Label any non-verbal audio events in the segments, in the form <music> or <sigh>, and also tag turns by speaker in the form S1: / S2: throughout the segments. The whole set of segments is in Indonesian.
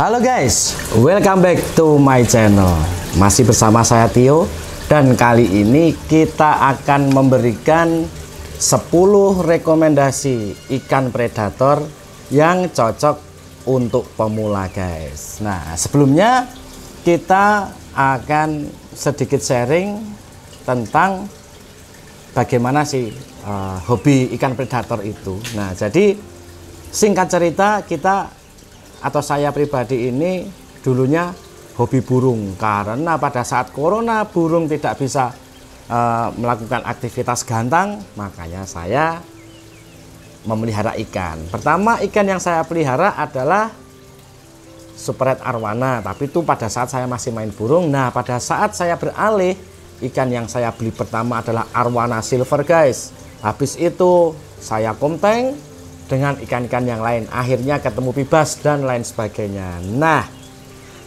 S1: Halo guys, welcome back to my channel. Masih bersama saya Tio dan kali ini kita akan memberikan 10 rekomendasi ikan predator yang cocok untuk pemula guys. Nah, sebelumnya kita akan sedikit sharing tentang bagaimana sih uh, hobi ikan predator itu. Nah, jadi singkat cerita kita atau saya pribadi ini dulunya hobi burung karena pada saat corona burung tidak bisa e, melakukan aktivitas gantang makanya saya memelihara ikan pertama ikan yang saya pelihara adalah superet arwana tapi itu pada saat saya masih main burung nah pada saat saya beralih ikan yang saya beli pertama adalah arwana silver guys habis itu saya komteng dengan ikan-ikan yang lain. Akhirnya ketemu bebas dan lain sebagainya. Nah,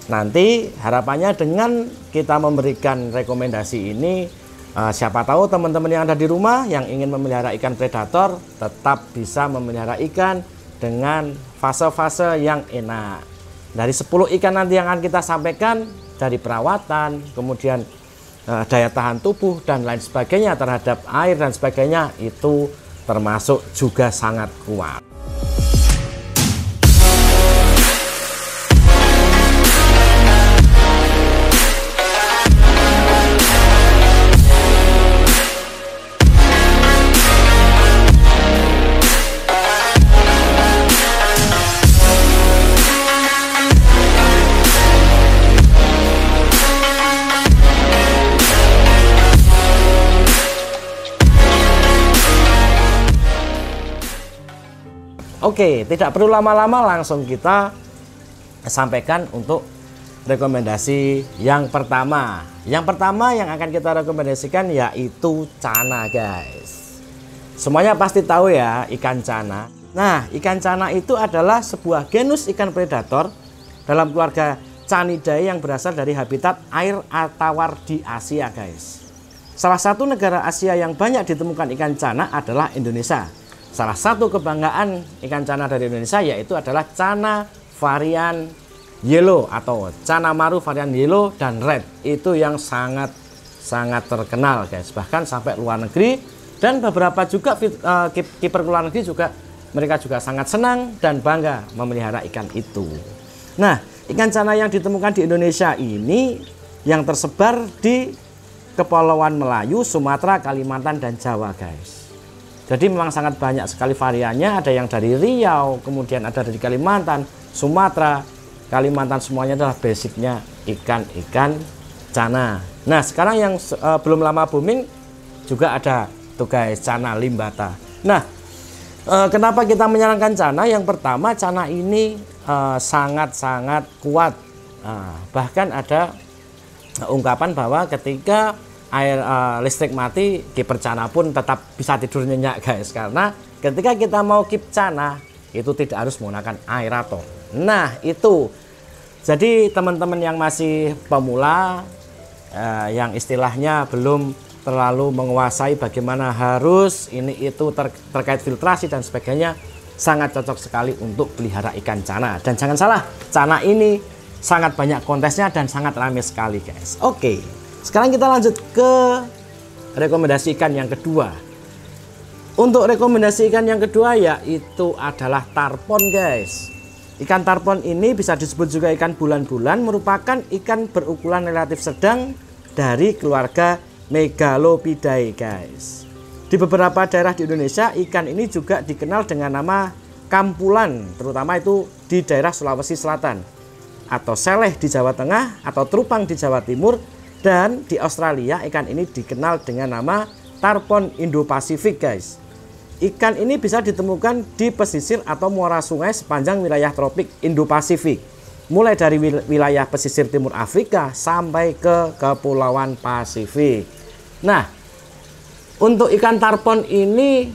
S1: nanti harapannya dengan kita memberikan rekomendasi ini, eh, siapa tahu teman-teman yang ada di rumah yang ingin memelihara ikan predator tetap bisa memelihara ikan dengan fase-fase yang enak. Dari 10 ikan nanti yang akan kita sampaikan dari perawatan, kemudian eh, daya tahan tubuh dan lain sebagainya terhadap air dan sebagainya itu termasuk juga sangat kuat. Oke, tidak perlu lama-lama langsung kita sampaikan untuk rekomendasi yang pertama. Yang pertama yang akan kita rekomendasikan yaitu cana, guys. Semuanya pasti tahu ya ikan cana. Nah, ikan cana itu adalah sebuah genus ikan predator dalam keluarga Canidae yang berasal dari habitat air atawar di Asia, guys. Salah satu negara Asia yang banyak ditemukan ikan cana adalah Indonesia. Salah satu kebanggaan ikan cana dari Indonesia yaitu adalah cana varian yellow atau cana maru varian yellow dan red. Itu yang sangat sangat terkenal guys. Bahkan sampai luar negeri dan beberapa juga uh, kiper luar negeri juga mereka juga sangat senang dan bangga memelihara ikan itu. Nah, ikan cana yang ditemukan di Indonesia ini yang tersebar di Kepulauan Melayu, Sumatera, Kalimantan, dan Jawa guys. Jadi memang sangat banyak sekali variannya, ada yang dari Riau, kemudian ada dari Kalimantan, Sumatera, Kalimantan semuanya adalah basicnya ikan-ikan cana. Nah sekarang yang uh, belum lama booming juga ada tuh guys cana limbata. Nah uh, kenapa kita menyarankan cana? Yang pertama cana ini eh, sangat-sangat uh, kuat. Ah, bahkan ada ungkapan bahwa ketika air uh, listrik mati cana pun tetap bisa tidur nyenyak guys karena ketika kita mau keep cana itu tidak harus menggunakan aerator nah itu jadi teman-teman yang masih pemula uh, yang istilahnya belum terlalu menguasai bagaimana harus ini itu ter terkait filtrasi dan sebagainya sangat cocok sekali untuk pelihara ikan cana dan jangan salah cana ini sangat banyak kontesnya dan sangat ramai sekali guys oke okay. Sekarang kita lanjut ke rekomendasi ikan yang kedua. Untuk rekomendasi ikan yang kedua yaitu adalah tarpon guys. Ikan tarpon ini bisa disebut juga ikan bulan-bulan merupakan ikan berukuran relatif sedang dari keluarga Megalopidae guys. Di beberapa daerah di Indonesia ikan ini juga dikenal dengan nama kampulan terutama itu di daerah Sulawesi Selatan atau seleh di Jawa Tengah atau trupang di Jawa Timur dan di Australia ikan ini dikenal dengan nama tarpon Indo-Pasifik guys. Ikan ini bisa ditemukan di pesisir atau muara sungai sepanjang wilayah tropik Indo-Pasifik. Mulai dari wilayah pesisir timur Afrika sampai ke Kepulauan Pasifik. Nah, untuk ikan tarpon ini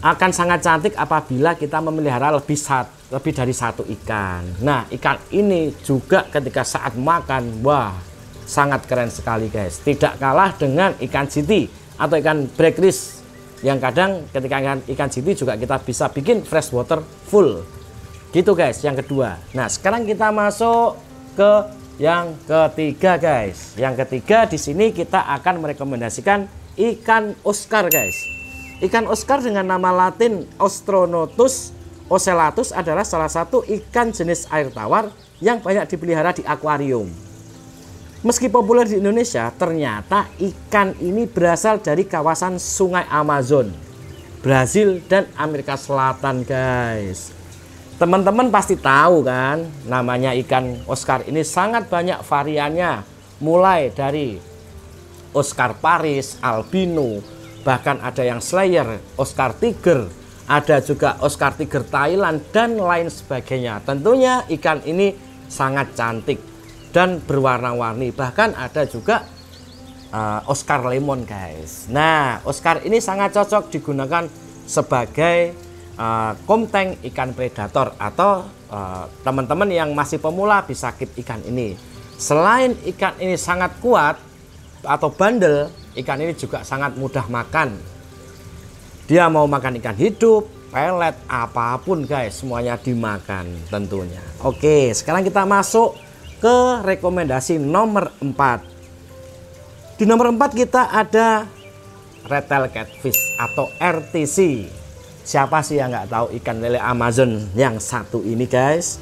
S1: akan sangat cantik apabila kita memelihara lebih sat, lebih dari satu ikan. Nah, ikan ini juga ketika saat makan, wah sangat keren sekali guys tidak kalah dengan ikan jiti atau ikan breakfast yang kadang ketika ikan, ikan juga kita bisa bikin fresh water full gitu guys yang kedua nah sekarang kita masuk ke yang ketiga guys yang ketiga di sini kita akan merekomendasikan ikan Oscar guys ikan Oscar dengan nama latin Ostronotus Ocellatus adalah salah satu ikan jenis air tawar yang banyak dipelihara di akuarium Meski populer di Indonesia, ternyata ikan ini berasal dari kawasan Sungai Amazon, Brazil dan Amerika Selatan, guys. Teman-teman pasti tahu kan, namanya ikan Oscar ini sangat banyak variannya, mulai dari Oscar Paris, albino, bahkan ada yang Slayer, Oscar Tiger, ada juga Oscar Tiger Thailand dan lain sebagainya. Tentunya ikan ini sangat cantik dan berwarna-warni. Bahkan ada juga uh, Oscar Lemon, guys. Nah, Oscar ini sangat cocok digunakan sebagai uh, komteng ikan predator atau eh, teman-teman uh, yang masih pemula bisa keep ikan ini. Selain ikan ini sangat kuat atau bandel, ikan ini juga sangat mudah makan. Dia mau makan ikan hidup, pelet, apapun guys, semuanya dimakan tentunya. Oke, sekarang kita masuk ke rekomendasi nomor 4. Di nomor 4 kita ada retail catfish atau RTC. Siapa sih yang nggak tahu ikan lele Amazon yang satu ini guys?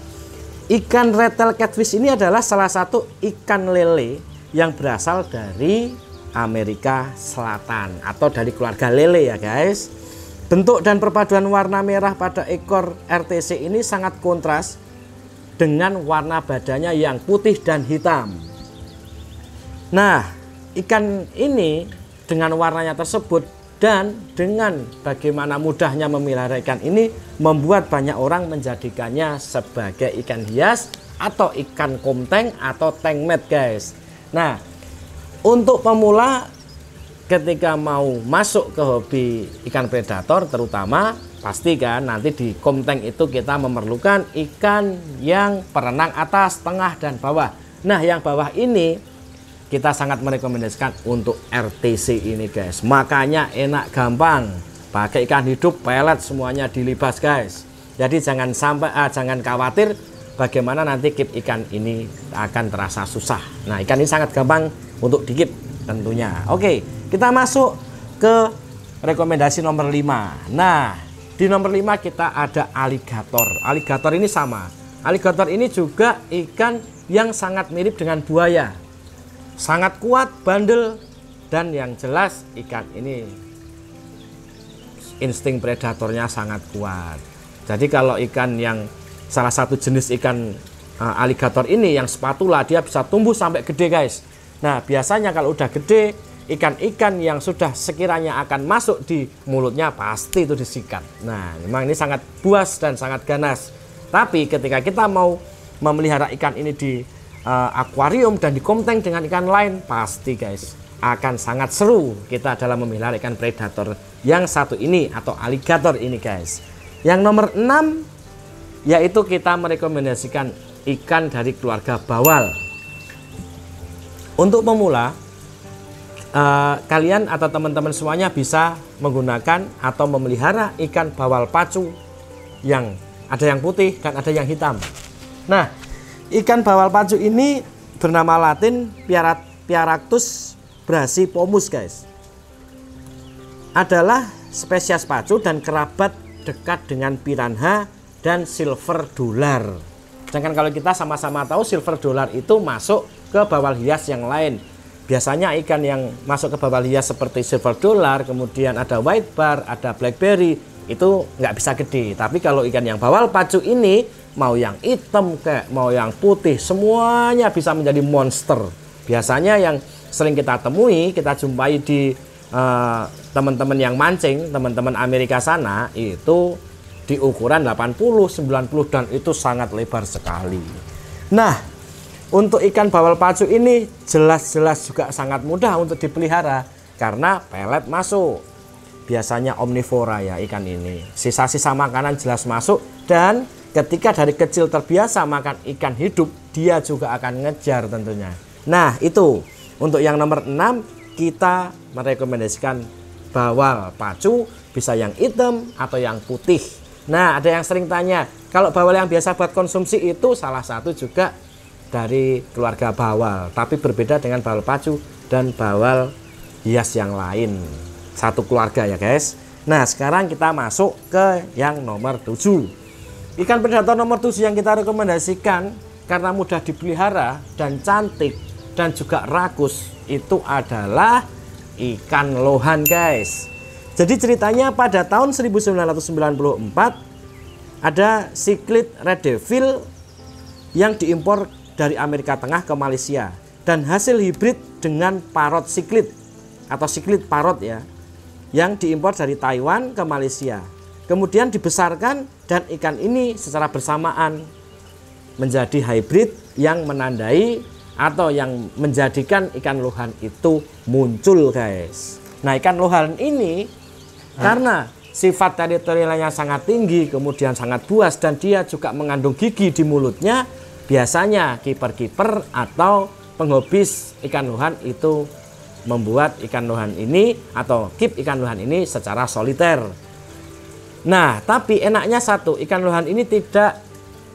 S1: Ikan retail catfish ini adalah salah satu ikan lele yang berasal dari Amerika Selatan atau dari keluarga lele ya guys. Bentuk dan perpaduan warna merah pada ekor RTC ini sangat kontras dengan warna badannya yang putih dan hitam. Nah, ikan ini dengan warnanya tersebut dan dengan bagaimana mudahnya memelihara ikan ini membuat banyak orang menjadikannya sebagai ikan hias atau ikan komteng atau tengmet guys. Nah, untuk pemula ketika mau masuk ke hobi ikan predator terutama Pasti kan nanti di komteng itu kita memerlukan ikan yang perenang atas, tengah, dan bawah. Nah yang bawah ini kita sangat merekomendasikan untuk RTC ini guys. Makanya enak gampang. Pakai ikan hidup, pelet semuanya dilibas guys. Jadi jangan sampai ah, jangan khawatir bagaimana nanti kip ikan ini akan terasa susah. Nah, ikan ini sangat gampang untuk dikip tentunya. Oke, kita masuk ke rekomendasi nomor 5. Nah, di nomor 5 kita ada aligator. Aligator ini sama. Aligator ini juga ikan yang sangat mirip dengan buaya. Sangat kuat, bandel, dan yang jelas ikan ini insting predatornya sangat kuat. Jadi kalau ikan yang salah satu jenis ikan uh, aligator ini yang spatula dia bisa tumbuh sampai gede guys. Nah biasanya kalau udah gede ikan-ikan yang sudah sekiranya akan masuk di mulutnya pasti itu disikat. Nah, memang ini sangat buas dan sangat ganas. Tapi ketika kita mau memelihara ikan ini di uh, akuarium dan di komteng dengan ikan lain, pasti guys akan sangat seru kita dalam memelihara ikan predator yang satu ini atau aligator ini guys. Yang nomor enam yaitu kita merekomendasikan ikan dari keluarga bawal. Untuk pemula, Eh, kalian atau teman-teman semuanya bisa menggunakan atau memelihara ikan bawal pacu yang ada yang putih dan ada yang hitam. Nah, ikan bawal pacu ini bernama latin Piarat, Piaractus brasipomus, guys. Adalah spesies pacu dan kerabat dekat dengan piranha dan silver dollar. Sedangkan kalau kita sama-sama tahu silver dollar itu masuk ke bawal hias yang lain biasanya ikan yang masuk ke bawah lihat seperti silver dollar, kemudian ada white bar, ada blackberry, itu nggak bisa gede. Tapi kalau ikan yang bawal pacu ini, mau yang hitam kayak mau yang putih, semuanya bisa menjadi monster. Biasanya yang sering kita temui, kita jumpai di teman eh, teman-teman yang mancing, teman-teman Amerika sana, itu di ukuran 80, 90, dan itu sangat lebar sekali. Nah, untuk ikan bawal pacu ini jelas-jelas juga sangat mudah untuk dipelihara karena pelet masuk. Biasanya omnivora ya ikan ini. Sisa-sisa makanan jelas masuk dan ketika dari kecil terbiasa makan ikan hidup, dia juga akan ngejar tentunya. Nah, itu. Untuk yang nomor 6 kita merekomendasikan bawal pacu bisa yang hitam atau yang putih. Nah, ada yang sering tanya, kalau bawal yang biasa buat konsumsi itu salah satu juga dari keluarga bawal, tapi berbeda dengan bawal pacu dan bawal hias yang lain. Satu keluarga ya guys. Nah sekarang kita masuk ke yang nomor 7. Ikan predator nomor 7 yang kita rekomendasikan karena mudah dipelihara dan cantik dan juga rakus itu adalah ikan lohan guys. Jadi ceritanya pada tahun 1994 ada siklit red devil yang diimpor dari Amerika Tengah ke Malaysia dan hasil hibrid dengan parot siklit atau siklit parot ya yang diimpor dari Taiwan ke Malaysia. Kemudian dibesarkan dan ikan ini secara bersamaan menjadi hybrid yang menandai atau yang menjadikan ikan lohan itu muncul guys. Nah ikan lohan ini hmm. karena sifat teritorialnya sangat tinggi kemudian sangat buas dan dia juga mengandung gigi di mulutnya biasanya kiper-kiper atau penghobis ikan lohan itu membuat ikan lohan ini atau keep ikan lohan ini secara soliter. Nah, tapi enaknya satu, ikan lohan ini tidak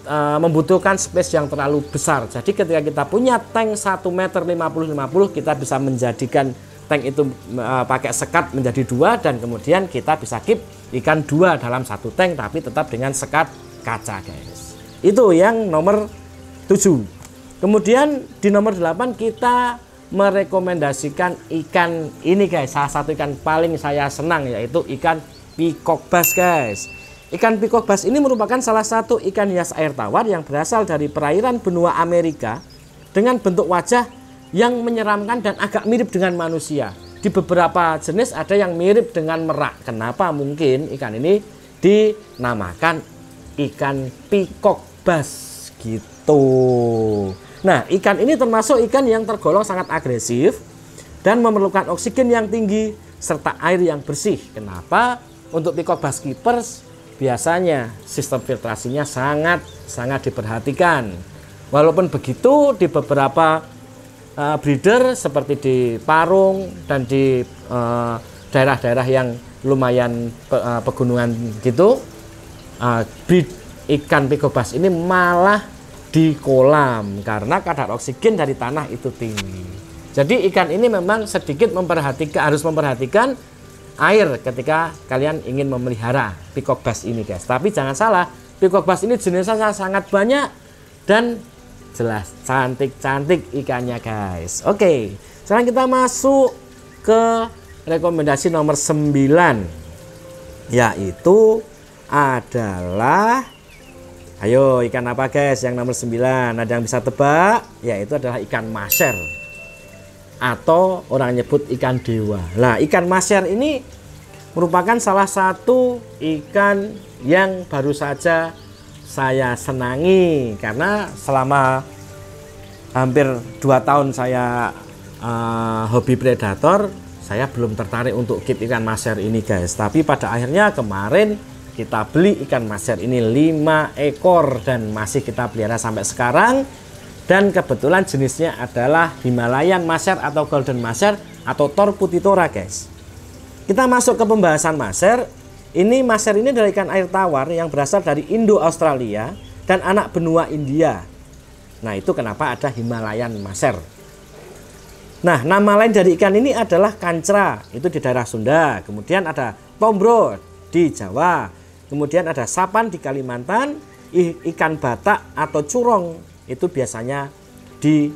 S1: e, membutuhkan space yang terlalu besar. Jadi ketika kita punya tank 1 meter 50-50, kita bisa menjadikan tank itu e, pakai sekat menjadi dua dan kemudian kita bisa keep ikan dua dalam satu tank tapi tetap dengan sekat kaca, guys. Itu yang nomor 7. Kemudian di nomor 8 kita merekomendasikan ikan ini guys, salah satu ikan paling saya senang yaitu ikan peacock bass guys. Ikan peacock bass ini merupakan salah satu ikan hias air tawar yang berasal dari perairan benua Amerika dengan bentuk wajah yang menyeramkan dan agak mirip dengan manusia. Di beberapa jenis ada yang mirip dengan merak. Kenapa mungkin ikan ini dinamakan ikan peacock bass gitu Gitu. Nah, ikan ini termasuk ikan yang tergolong sangat agresif dan memerlukan oksigen yang tinggi serta air yang bersih. Kenapa? Untuk pikok keepers biasanya sistem filtrasinya sangat sangat diperhatikan. Walaupun begitu di beberapa uh, breeder seperti di Parung dan di eh, daerah-daerah yang lumayan pe, uh, pegunungan gitu, uh, breed ikan bass ini malah di kolam karena kadar oksigen dari tanah itu tinggi. Jadi ikan ini memang sedikit memperhatikan harus memperhatikan air ketika kalian ingin memelihara peacock bass ini guys. Tapi jangan salah, peacock bass ini jenisnya sangat, banyak dan jelas cantik-cantik ikannya guys. Oke, sekarang kita masuk ke rekomendasi nomor 9 yaitu adalah Ayo ikan apa guys yang nomor 9 Ada yang bisa tebak Yaitu adalah ikan maser Atau orang nyebut ikan dewa Nah ikan maser ini merupakan salah satu ikan yang baru saja saya senangi Karena selama hampir 2 tahun saya uh, hobi predator Saya belum tertarik untuk keep ikan maser ini guys Tapi pada akhirnya kemarin kita beli ikan maser ini 5 ekor dan masih kita pelihara sampai sekarang dan kebetulan jenisnya adalah Himalayan maser atau golden maser atau torputitora guys kita masuk ke pembahasan maser ini maser ini adalah ikan air tawar yang berasal dari Indo Australia dan anak benua India nah itu kenapa ada Himalayan maser Nah, nama lain dari ikan ini adalah kancra, itu di daerah Sunda. Kemudian ada tombro di Jawa. Kemudian ada sapan di Kalimantan, ikan batak atau curong itu biasanya di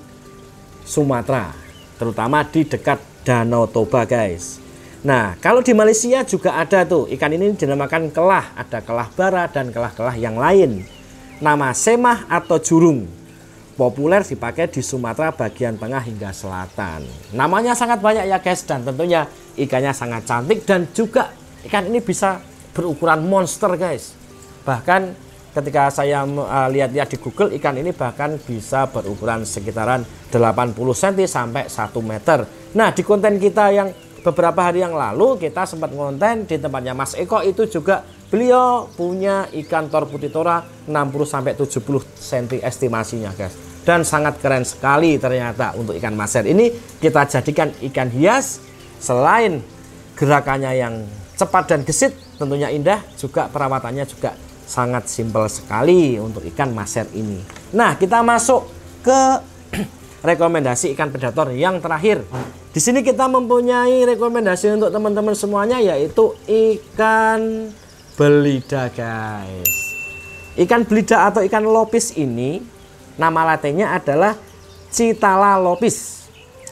S1: Sumatera, terutama di dekat Danau Toba, guys. Nah, kalau di Malaysia juga ada tuh ikan ini dinamakan kelah, ada kelah bara dan kelah-kelah yang lain. Nama semah atau jurung populer dipakai di Sumatera bagian tengah hingga selatan. Namanya sangat banyak ya guys dan tentunya ikannya sangat cantik dan juga ikan ini bisa berukuran monster guys bahkan ketika saya lihat-lihat eh, ya di Google ikan ini bahkan bisa berukuran sekitaran 80 cm sampai 1 meter nah di konten kita yang beberapa hari yang lalu kita sempat ngonten di tempatnya Mas Eko itu juga beliau punya ikan torputitora 60 sampai 70 cm estimasinya guys dan sangat keren sekali ternyata untuk ikan maser ini kita jadikan ikan hias selain gerakannya yang cepat dan gesit, tentunya indah, juga perawatannya juga sangat simpel sekali untuk ikan maser ini. Nah, kita masuk ke <clears throat> rekomendasi ikan predator yang terakhir. Di sini kita mempunyai rekomendasi untuk teman-teman semuanya yaitu ikan belida, guys. Ikan belida atau ikan lopis ini nama latinnya adalah Citala lopis.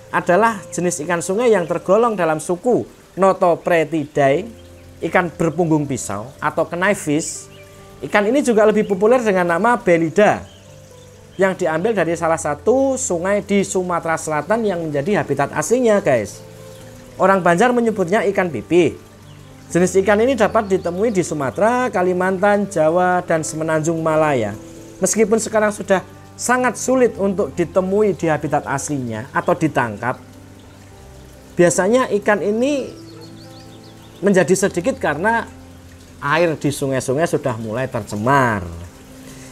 S1: Adalah jenis ikan sungai yang tergolong dalam suku noto pretidae, ikan berpunggung pisau atau knifefish. Ikan ini juga lebih populer dengan nama belida yang diambil dari salah satu sungai di Sumatera Selatan yang menjadi habitat aslinya, guys. Orang Banjar menyebutnya ikan pipih. Jenis ikan ini dapat ditemui di Sumatera, Kalimantan, Jawa, dan Semenanjung Malaya. Meskipun sekarang sudah sangat sulit untuk ditemui di habitat aslinya atau ditangkap, biasanya ikan ini menjadi sedikit karena air di sungai-sungai sudah mulai tercemar.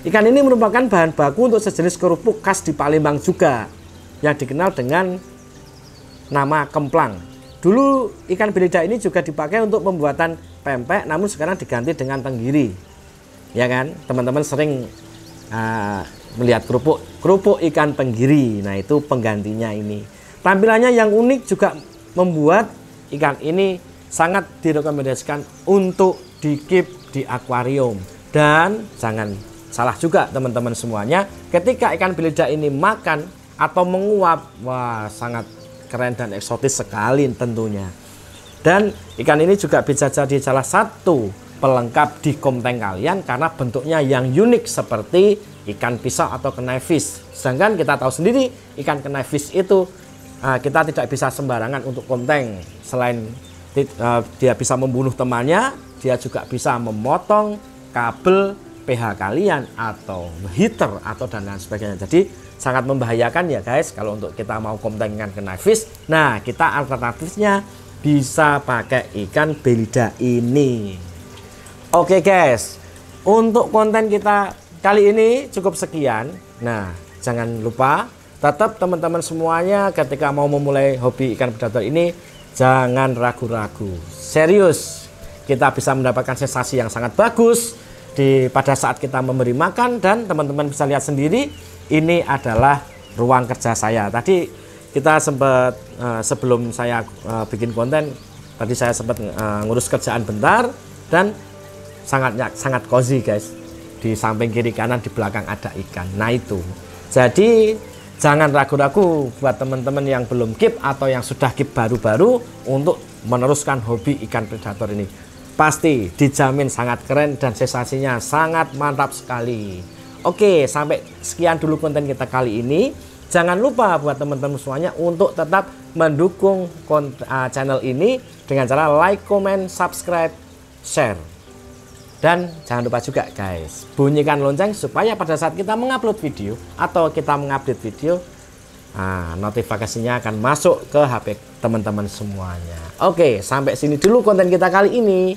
S1: Ikan ini merupakan bahan baku untuk sejenis kerupuk khas di Palembang juga yang dikenal dengan nama kemplang. Dulu ikan belida ini juga dipakai untuk pembuatan pempek namun sekarang diganti dengan tenggiri. Ya kan? Teman-teman sering uh, melihat kerupuk kerupuk ikan tenggiri. Nah, itu penggantinya ini. Tampilannya yang unik juga membuat ikan ini sangat direkomendasikan untuk di keep di akuarium. Dan jangan salah juga teman-teman semuanya, ketika ikan belida ini makan atau menguap, wah sangat keren dan eksotis sekali tentunya. Dan ikan ini juga bisa jadi salah satu pelengkap di komteng kalian karena bentuknya yang unik seperti ikan pisau atau kenai fish. Sedangkan kita tahu sendiri ikan kenai fish itu ah, kita tidak bisa sembarangan untuk konteng selain Eh, dia bisa membunuh temannya, dia juga bisa memotong kabel PH kalian atau heater atau dan lain sebagainya. Jadi sangat membahayakan ya guys kalau untuk kita mau komtengan ke fish. Nah kita alternatifnya bisa pakai ikan belida ini. Oke guys, untuk konten kita kali ini cukup sekian. Nah jangan lupa tetap teman-teman semuanya ketika mau memulai hobi ikan predator ini Jangan ragu-ragu. Serius, kita bisa mendapatkan sensasi yang sangat bagus di pada saat kita memberi makan dan teman-teman bisa lihat sendiri ini adalah ruang kerja saya. Tadi kita sempat eh, sebelum saya eh, bikin konten tadi saya sempat eh, ngurus kerjaan bentar dan sangat sangat cozy guys. Di samping kiri kanan di belakang ada ikan. Nah itu. Jadi jangan ragu-ragu buat teman-teman yang belum keep atau yang sudah keep baru-baru untuk meneruskan hobi ikan predator ini. Pasti dijamin sangat keren dan sensasinya sangat mantap sekali. Oke, sampai sekian dulu konten kita kali ini. Jangan lupa buat teman-teman semuanya untuk tetap mendukung eh, channel ini dengan cara like, comment, subscribe, share. Dan jangan lupa juga guys, bunyikan lonceng supaya pada saat kita mengupload video atau kita mengupdate video, nah, notifikasinya akan masuk ke HP teman-teman semuanya. Oke, sampai sini dulu konten kita kali ini.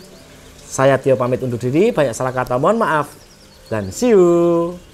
S1: Saya Tio pamit untuk diri, banyak salah kata mohon maaf. Dan see you!